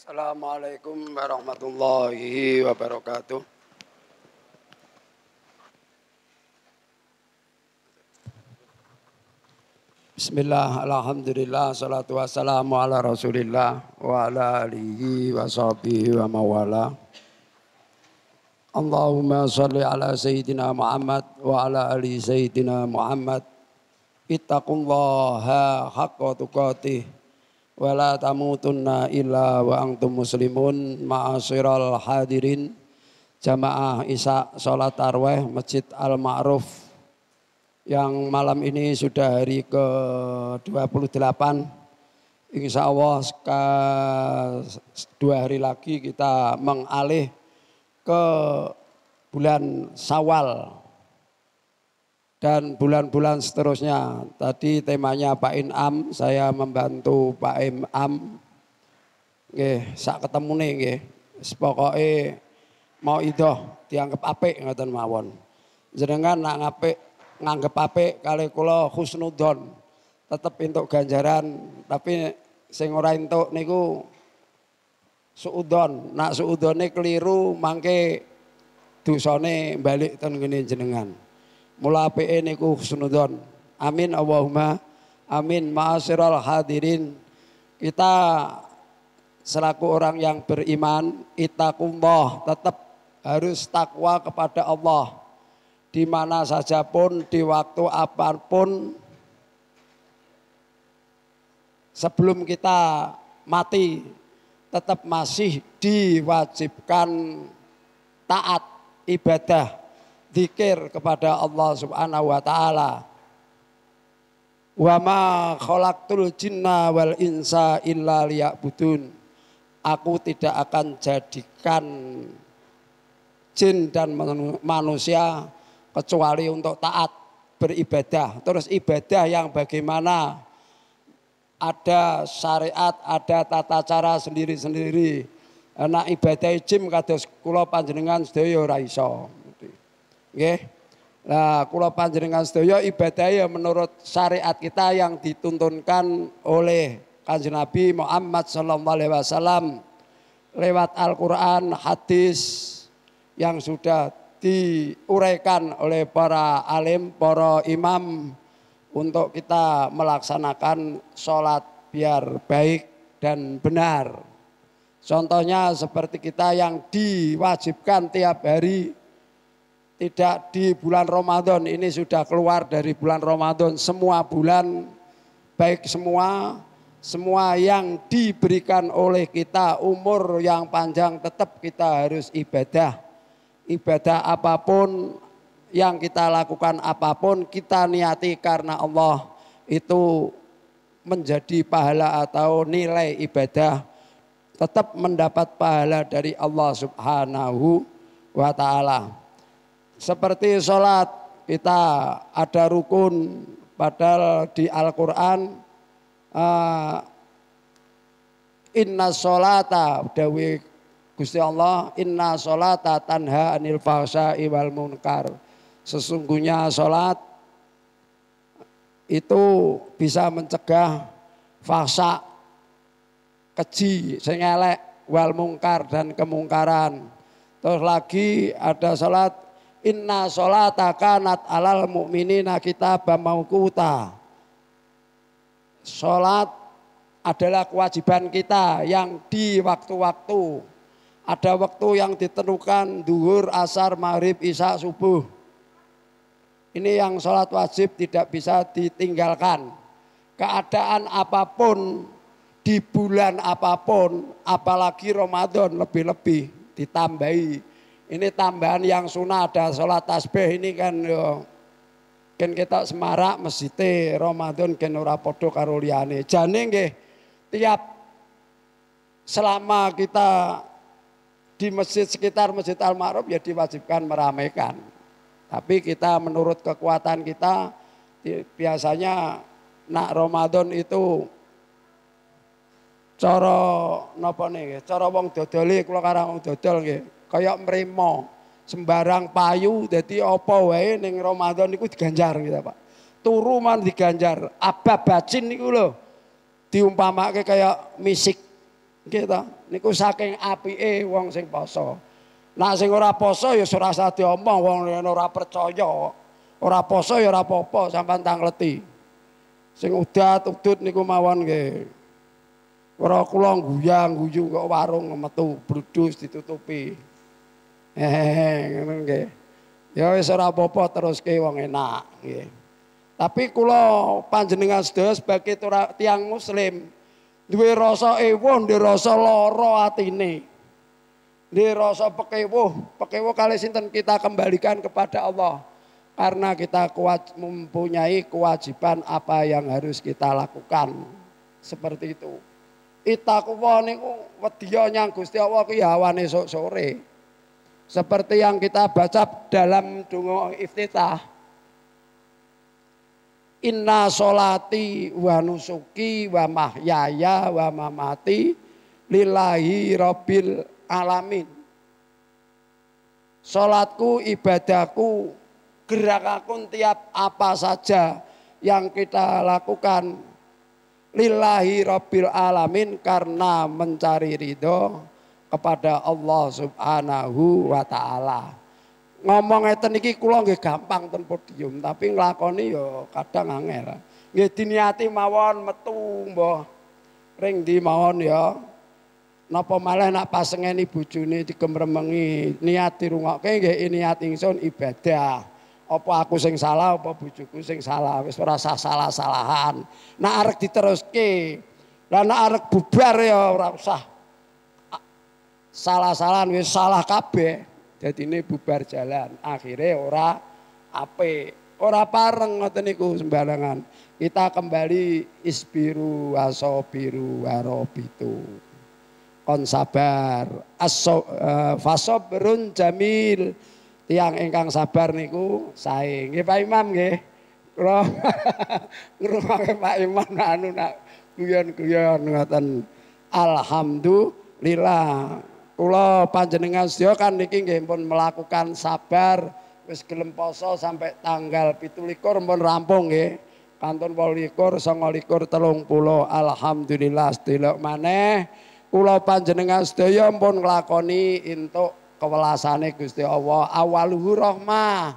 Assalamualaikum warahmatullahi wabarakatuh. Bismillah, alhamdulillah, salatu wassalamu ala rasulillah wa ala alihi wa sahbihi wa mawala. Allahumma salli ala sayyidina Muhammad wa ala ali sayyidina Muhammad. Ittaqullaha haqqa tuqatih wala tamutunna illa wa antum muslimun ma'asyiral hadirin jamaah Isya salat tarawih Masjid Al Ma'ruf yang malam ini sudah hari ke-28 Insya Allah dua hari lagi kita mengalih ke bulan Sawal dan bulan-bulan seterusnya. Tadi temanya Pak Inam, saya membantu Pak Inam. Nggih, sak nih, oke. Sepokoke mau idoh dianggap ape apik ngoten mawon. Jenengan nak ape nganggep ape kali kulo husnudon. tetap untuk ganjaran, tapi sing ora entuk niku suudon. Nak suudone keliru mangke dusone balik ten jenengan. Mula ini niku sunudon, Amin Allahumma. Amin maasiral hadirin. Kita selaku orang yang beriman, itakumullah tetap harus takwa kepada Allah. Di mana saja pun, di waktu apapun sebelum kita mati tetap masih diwajibkan taat ibadah zikir kepada Allah Subhanahu wa taala. Wa ma khalaqtul jinna wal insa illa liya'budun. Aku tidak akan jadikan jin dan manusia kecuali untuk taat beribadah. Terus ibadah yang bagaimana? Ada syariat, ada tata cara sendiri-sendiri. Nah ibadah jim kados kula panjenengan sedaya ora iso. Nggih. Nah, kula panjenengan sedaya ibadah ya menurut syariat kita yang dituntunkan oleh Kanjeng Nabi Muhammad sallallahu alaihi wasallam lewat Al-Qur'an, hadis yang sudah diuraikan oleh para alim, para imam untuk kita melaksanakan sholat biar baik dan benar. Contohnya seperti kita yang diwajibkan tiap hari tidak di bulan Ramadan, ini sudah keluar dari bulan Ramadan. Semua bulan, baik semua, semua yang diberikan oleh kita, umur yang panjang tetap kita harus ibadah. Ibadah apapun yang kita lakukan apapun, kita niati karena Allah itu menjadi pahala atau nilai ibadah tetap mendapat pahala dari Allah Subhanahu wa taala. Seperti sholat, kita ada rukun, padahal di Al-Quran, uh, inna sholata, dawi Gusti Allah, inna sholata tanha anil fahsa Iwal munkar. Sesungguhnya sholat itu bisa mencegah fasa, keji, sengelek, wal mungkar dan kemungkaran. Terus lagi ada sholat Inna sholata kanat alal mu'minina kitabah maukuta. Sholat adalah kewajiban kita yang di waktu-waktu. Ada waktu yang ditentukan duhur, asar, maghrib, isya, subuh. Ini yang sholat wajib tidak bisa ditinggalkan. Keadaan apapun, di bulan apapun, apalagi Ramadan lebih-lebih ditambahi ini tambahan yang sunnah ada sholat tasbih ini kan yo. Kan kita semarak masjid Ramadan kan ora padha karo liyane. Jane nggih tiap selama kita di masjid sekitar Masjid Al Ma'ruf ya diwajibkan meramaikan. Tapi kita menurut kekuatan kita biasanya nak Ramadan itu cara napa nih, cara wong dodoli kula karang wong dodol nggih. Kayak mremo sembarang payu dadi apa wae ning Ramadan niku diganjar gitu Pak. Turu man diganjar. apa bacin niku lho diumpamake kayak misik. Kita niku saking apike wong sing poso. Nah sing ora poso ya ora usah diomong wong ora percaya. Ora poso ya ora popo apa sampean tangleti. Sing udah tutut niku mawon nggih. Ora kula guyang guyu kok warung metu brudus ditutupi hehehe, Ya wis ora apa-apa teruske wong enak nggih. Tapi kula panjenengan sedaya sebagai tiang muslim duwe rasa ewuh, duwe rasa lara atine. Duwe rasa pekewuh, pekewuh kali sinten kita kembalikan kepada Allah. Karena kita kuat, mempunyai kewajiban apa yang harus kita lakukan. Seperti itu. Itakuwa niku wedya nyang Gusti Allah kuwi hawane sok sore. Seperti yang kita baca dalam dungo iftitah. Inna solati wa nusuki wa mahyaya wa mamati lillahi rabbil alamin. Solatku, ibadahku, aku tiap apa saja yang kita lakukan lillahi rabbil alamin karena mencari ridho kepada Allah Subhanahu wa taala. Ngomong ngeten iki kula nggih gampang ten podium, tapi nglakoni ya kadang angel. Nggih diniati mawon metu mbah. Ring di mawon ya. Napa malah nak pasengeni bojone digemremengi, niat dirungokke nggih niat ingsun ibadah. Apa aku sing salah, apa bojoku sing salah, wis ora salah-salahan. Nak arek diteruske. Lah nak arek bubar ya ora usah salah-salahan wis salah kabeh. Jadi ini bubar jalan. Akhirnya ora ape. Ora pareng ngoten niku sembarangan. Kita kembali isbiru wasobiru warobitu. Kon sabar. Aso, uh, fasobrun jamil. Tiang ingkang sabar niku sae. Nggih Pak Imam nggih. Kula ngrumake Pak Imam anu nak guyon-guyon ngoten. Alhamdulillah. Kula panjenengan sedaya kan niki nggih pun melakukan sabar wis gelem poso sampai tanggal 17 pun rampung nggih. Kantun 28 29 30 alhamdulillah sedelok maneh kula panjenengan sedaya pun nglakoni entuk kewelasane Gusti Allah awaluhu rahmah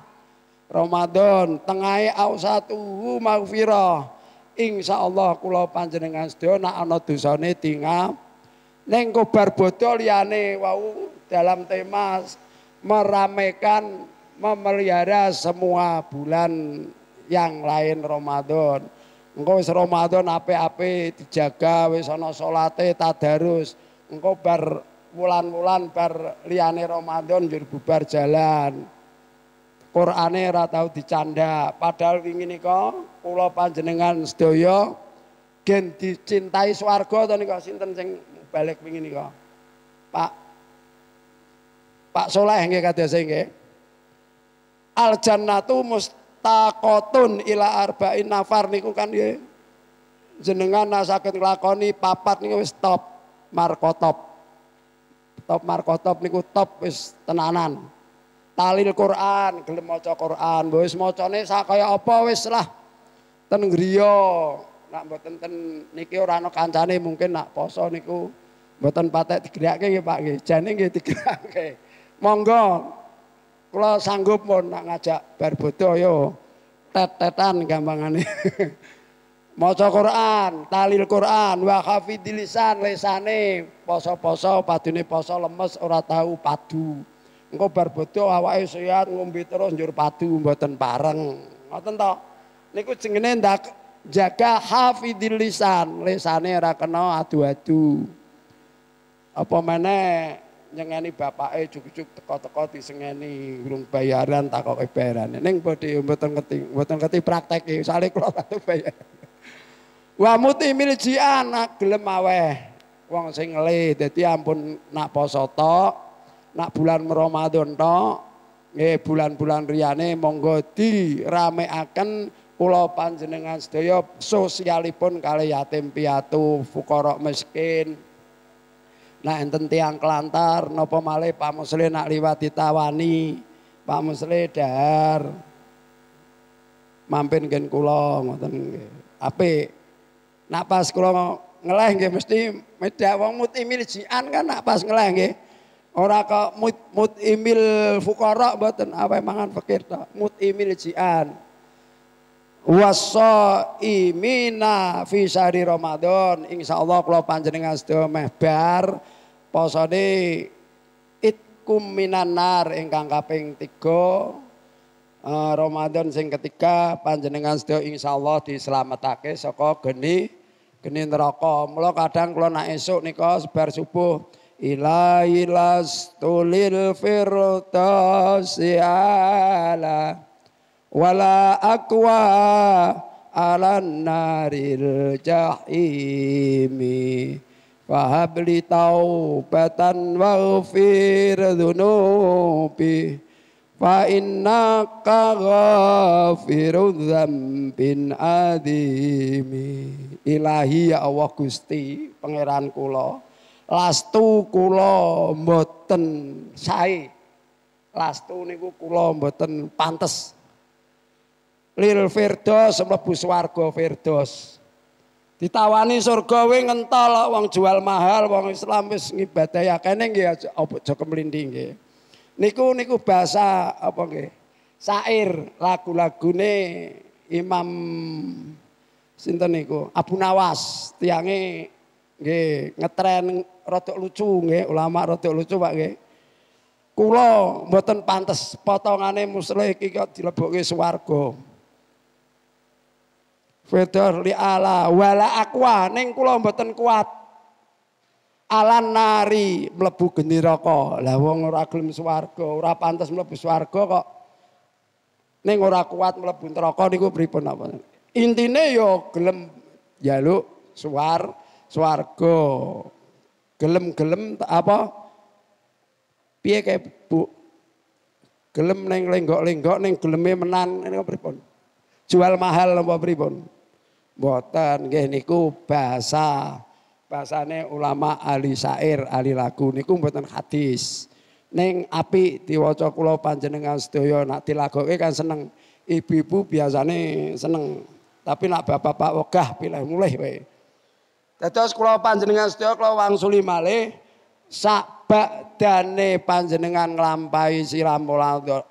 Ramadan tengahe ausatuhu maghfirah insyaallah kula panjenengan sedaya nek ana dosane dingap Neng kobar bodo liyane wau dalam tema meramaikan memelihara semua bulan yang lain Ramadan. Engkau wis Ramadan ape-ape dijaga wis ana salate tadarus. Engkau bar wulan-wulan bar liyane Ramadan jur bubar jalan. Qur'ane ora tau dicanda, padahal wingi nika kula panjenengan sedaya gen dicintai swarga to nika sinten sing balik nih kok. Pak Pak Soleh kata saya e nggih. Al jannatu Mustakotun ila arba'in nafar niku kan nggih. Jenengan saged lakoni papat niku wis top markotop. Top markotop niku top wis tenanan. Talil Quran, gelem maca Quran, wis macane sak kaya apa wis lah. Ten griya, nak mboten ten niki ora ana kancane mungkin nak poso niku Mboten patek digerakke nggih Pak nggih. Jane nggih digerakke. Monggo kula sanggup pun nak ngajak bar bodho yo tet-tetan gampangane. Maca Quran, talil Quran, wa hafidil lesane, lisane, poso-poso padune poso lemes ora tahu padu. Engko bar bodho awake sehat ngombe terus njur padu mboten pareng. Ngoten to. Niku jenenge ndak jaga hafidilisan lisan, lisane ora kena adu-adu apa mana nyengeni cukup cuk teko-teko sengeni belum bayaran tak kok bayaran. bodi buatan keti buatan keti praktek ya salik kalau satu bayar. Wa muti miljian nak gelem aweh wong sing le jadi ampun nak posoto, nak bulan meromadon to, eh bulan-bulan riane monggo akan Pulau panjenengan setyo sosialipun kali yatim piatu, fukorok miskin, Nah enten tiang kelantar nopo male Pak Musle nak liwat ditawani. Pak Musle dahar. Mampir gen kula ngoten nggih. Apik. Nak pas kula ngeleh nggih mesti media wong mutimil cian kan nak pas ngeleh nggih. Ora kok mut, mut imil fukara mboten apa mangan fakir tok. Mut imil jian. Wasa imina fi syahri Ramadan insyaallah kula panjenengan sedaya mebar. bar Posone itkum minan nar ingkang kaping 3 uh, eh, Ramadan sing ketiga panjenengan sedaya insyaallah dislametake saka geni geni neraka. Mula kadang kula nak esuk nika sebar subuh ila ilas tulil firdausi ala wala akwa ala naril jahimi Fahab li taubatan waghfir dhunubi Fa innaka ghafiru dhambin adimi Ilahi ya Allah Gusti pangeran kula Lastu kula mboten sae Lastu niku kula mboten pantes Lil Firdaus mlebu swarga Firdaus Ditawani surga we ngentol wong jual mahal wong Islam wis ngibadahi akene nggih opo aja kemlindi nggih. Niku niku bahasa apa nggih? Syair lagu-lagune Imam sinten niku Abu Nawas tiange nggih ngetren rodok lucu nggih ulama rodok lucu Pak nggih. Kula mboten pantes potongane muslim iki kok dilebokke swarga. Wedor li ala wala akwa neng kula mboten kuat. Alan nari mlebu geni neraka. Lah wong ora gelem swarga, ora pantas mlebu swarga kok. Neng ora kuat mlebu neraka niku pripun apa? Intine yo ya gelem jaluk suar swarga. Gelem-gelem apa? Piye kayak Bu? Gelem neng lenggok-lenggok neng geleme menan niku pripun? Jual mahal apa pripun? Mboten nggih niku bahasa bahasane ulama ahli syair, ahli lagu niku mboten hadis. Ning api diwaca kula panjenengan sedaya nak dilagoke kan seneng. Ibu-ibu biasane seneng. Tapi nak bapak-bapak wegah pilih mulih wae. Dados kula panjenengan sedaya kula wangsuli malih sak badane panjenengan nglampahi siram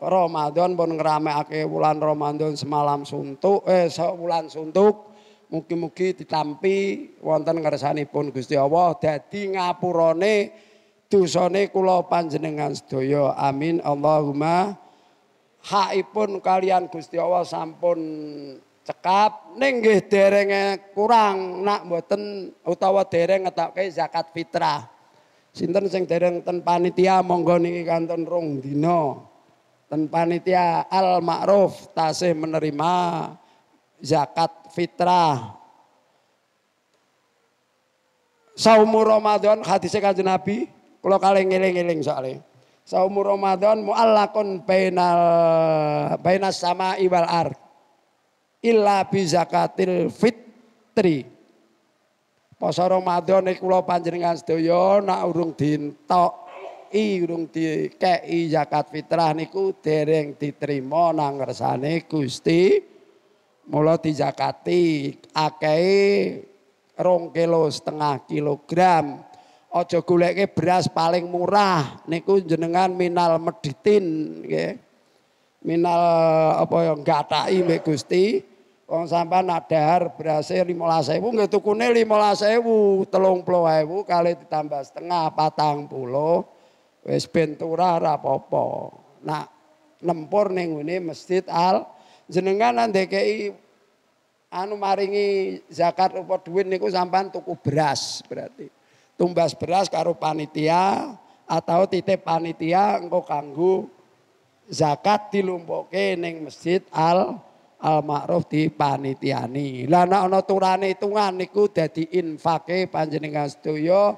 Ramadan pun ngrameake wulan Ramadan semalam suntuk eh sak suntuk mugi-mugi ditampi wonten ngersanipun Gusti Allah dadi ngapurane dosane kula panjenengan sedaya amin Allahumma hakipun kalian Gusti Allah sampun cekap ning nggih derenge kurang nak mboten utawa dereng ngetokke zakat fitrah Sinten sing dereng ten panitia monggo niki kanten rong dina. Ten panitia Al Ma'ruf tasih menerima zakat fitrah. Saumu Ramadan hadise kanjeng Nabi kula kalih ngeling-eling soalnya. E. Saumu Ramadan muallakun bainal bainas sama wal ard. Illa bi zakatil fitri. Poso Ramadan iku kula panjenengan sedaya nak urung dintok i urung dikeki zakat fitrah niku dereng diterima nang ngersane Gusti. Mula dijakati akeh rong kilo setengah kilogram. Aja goleke beras paling murah niku jenengan minal meditin nggih. Minal apa ya Gusti. Wong sampean nadhar berase 15000 nggih tukune 15000, 30000 kali ditambah setengah 40 wis ben turah ora apa-apa. Nak nempur ning ngene Masjid Al jenengan ndekeki anu maringi zakat apa duit niku sampean tuku beras berarti. Tumbas beras karo panitia atau titip panitia engko kanggo zakat dilumpukke ning Masjid Al al ma'ruf dipanitiani. Lah ana ana turane hitungan niku dadi infake panjenengan sedaya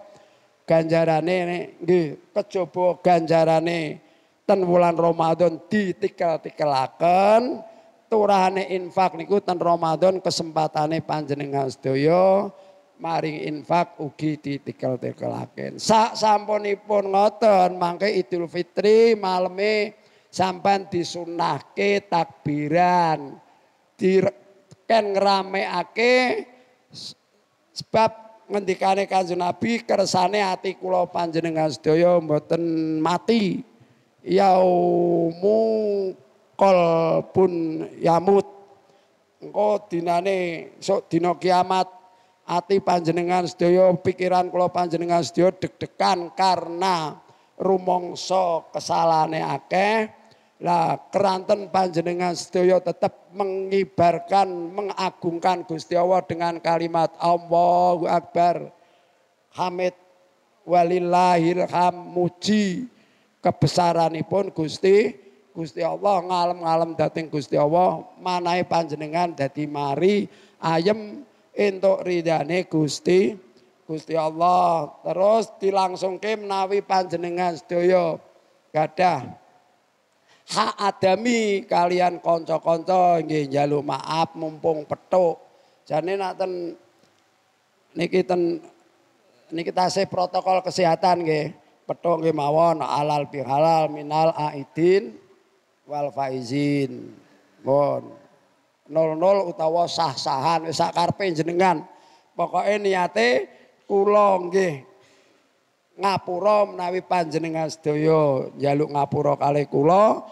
ganjarane nggih kejaba ganjarane ten wulan Ramadan ditikel-tikelaken turahane infak niku ten Ramadan kesempatane panjenengan sedaya maring infak ugi ditikel-tikelaken. Sak sampunipun ngoten mangke Idul Fitri malemi sampan disunahke takbiran. diken ngerameake sebab ngendikane kanjeng Nabi kersane ati kula panjenengan sedaya mboten mati yaumu kolpun yamut engko dinane sok dina kiamat ati panjenengan sedaya pikiran kula panjenengan sedaya deg-degan karena rumangsa kesalane akeh Lah keranten panjenengan setyo tetap mengibarkan, mengagungkan Gusti Allah dengan kalimat Allahu Akbar. Hamid walillahil ham muji kebesaranipun Gusti Gusti Allah ngalem-ngalem dating Gusti Allah manai panjenengan dadi mari ayem untuk ridane Gusti Gusti Allah terus dilangsungke menawi panjenengan sedaya gadah hak adami kalian konco-konco nggih njaluk maaf mumpung petuk. Jane nak ten niki ten niki tasih protokol kesehatan nggih. Petuk nggih mawon alal bi halal minal aidin wal faizin. Mohon. Nol nol utawa sah sahan sakar penjenengan. Pokoknya niate kulong gih ngapura menawi panjenengan sedaya njaluk ngapura kalih kula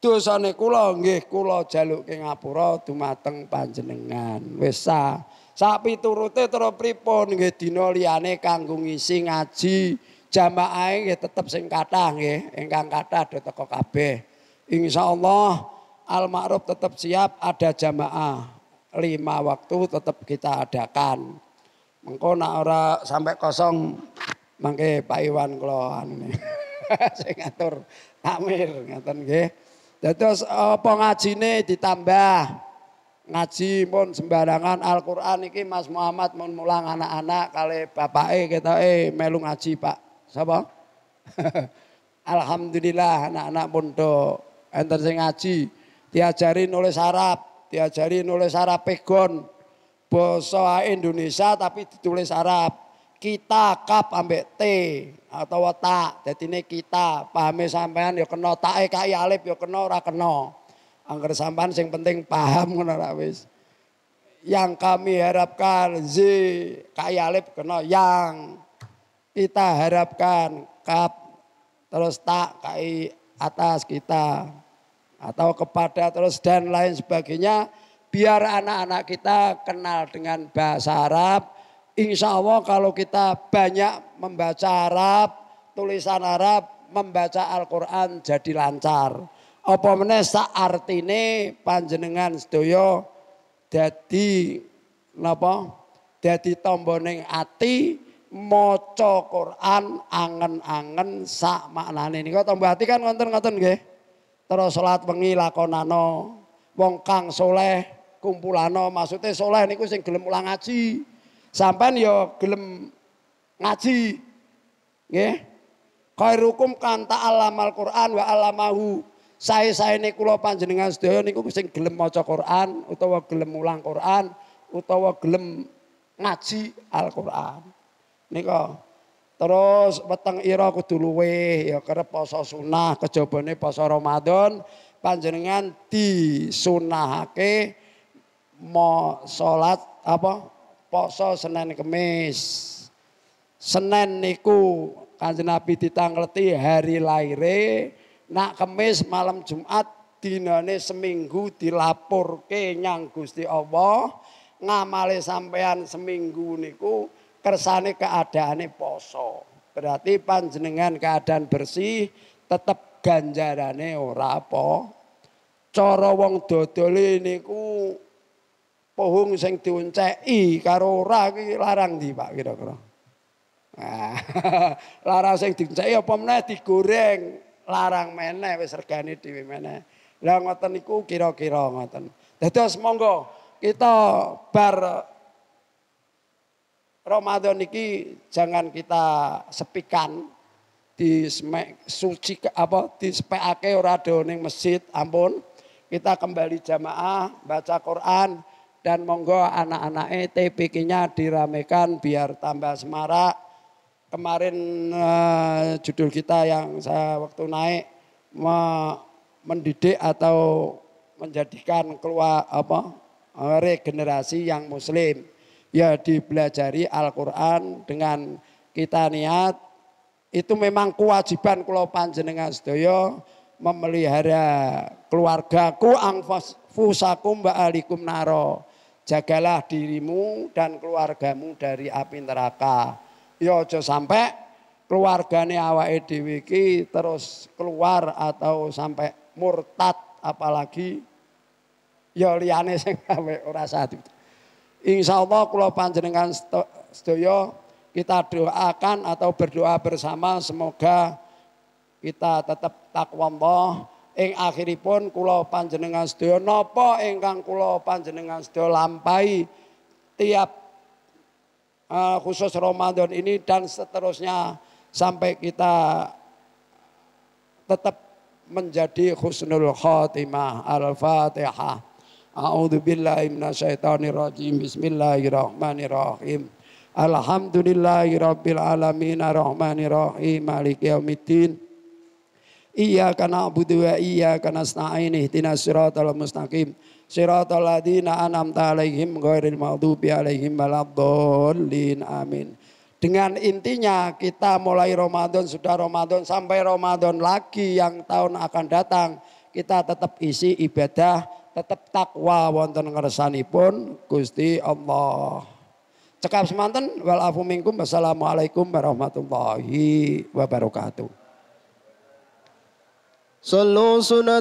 dosane kula nggih kula jaluke ngapura dumateng panjenengan wis sah sak piturute terus pripun nggih dina liyane kanggo ngisi ngaji jamaah nggih tetep sing kathah nggih ingkang kathah do teko kabeh insyaallah al ma'ruf tetep siap ada jamaah lima waktu tetap kita adakan mengko ora sampai kosong mangke Pak Iwan kula anune. saya ngatur takmir ngoten nggih. Dados eh, apa ngajine ditambah ngaji pun sembarangan Al-Qur'an iki Mas Muhammad mun mulang anak-anak bapak kali kita ketoke melu ngaji Pak. Sapa? Alhamdulillah anak-anak pun do enten sing ngaji diajari nulis Arab, diajari nulis Arab pegon. Bahasa Indonesia tapi ditulis Arab kita kap ambek T atau tak. Jadi ini kita pahami sampean ya kena tak e kai alif ya kena ora kena. Angger sampean sing penting paham kena ra Yang kami harapkan Z kai alif kena yang kita harapkan kap terus tak kai atas kita atau kepada terus dan lain sebagainya biar anak-anak kita kenal dengan bahasa Arab Insya Allah kalau kita banyak membaca Arab, tulisan Arab, membaca Al-Quran jadi lancar. Apa meneh saat artine panjenengan sedaya jadi napa? Jadi tomboning ati moco Quran angen-angen sak maknane Kau tambah ati kan ngoten-ngoten nggih. Terus salat wengi lakonano wong kang soleh kumpulano maksudnya soleh ini sing gelem ulang ngaji sampean ya gelem ngaji nggih kair hukum kanta alamal Quran wa alamahu saya saya ini kulo panjenengan sedaya niku sing gelem maca Quran utawa gelem ulang Quran utawa gelem ngaji Al-Qur'an. Niko terus weteng ira kudu luweh ya kerep poso sunah kejabane poso Ramadan panjenengan disunahake mau salat apa poso Senin Kemis. Senin niku Kanjeng Nabi ditangleti hari laire, nak Kemis malam Jumat dinane seminggu dilaporke nyang Gusti Allah ngamale sampean seminggu niku kersane keadaane poso. Berarti panjenengan keadaan bersih tetap ganjarane ora apa. Cara wong dodole niku pohung sing diunceki karo ora iki larang di Pak kira-kira. Nah, larang sing diunceki apa meneh digoreng, larang meneh wis regane dhewe meneh. Lah ngoten niku kira-kira ngoten. Dados monggo kita bar Ramadan iki jangan kita sepikan di suci apa sepeake ora masjid ampun kita kembali jamaah baca Quran dan monggo anak anak TPK-nya diramekan biar tambah semarak. Kemarin eh, judul kita yang saya waktu naik mendidik atau menjadikan keluar apa eh, regenerasi yang muslim. Ya dipelajari Al-Qur'an dengan kita niat itu memang kewajiban kalau panjenengan sedoyo memelihara keluargaku angfus fusakum ba'alikum naro Jagalah dirimu dan keluargamu dari api neraka. Ya aja sampai keluargane awake dhewe iki terus keluar atau sampai murtad apalagi ya liyane sing ora satu. Insya Allah kalau panjenengan sedaya kita doakan atau berdoa bersama semoga kita tetap takwa Allah ing akhiripun kula panjenengan sedaya napa ingkang kula panjenengan sedaya lampahi tiap uh, khusus Ramadan ini dan seterusnya sampai kita tetap menjadi khusnul khotimah al-fatihah A'udzu billahi minasyaitonir rajim bismillahirrahmanirrahim Alhamdulillahirabbil alamin arrahmanirrahim maliki yaumiddin Iya karena Abu Dua, iya karena ini tina surat al mustaqim. al adina anam taalaihim ghairil maghdubi alaihim, Lin amin. Dengan intinya kita mulai Ramadan, sudah Ramadan, sampai Ramadan lagi yang tahun akan datang. Kita tetap isi ibadah, tetap takwa wonten ngersanipun Gusti Allah. Cekap semanten walafu wassalamualaikum warahmatullahi wabarakatuh. صلوا سنة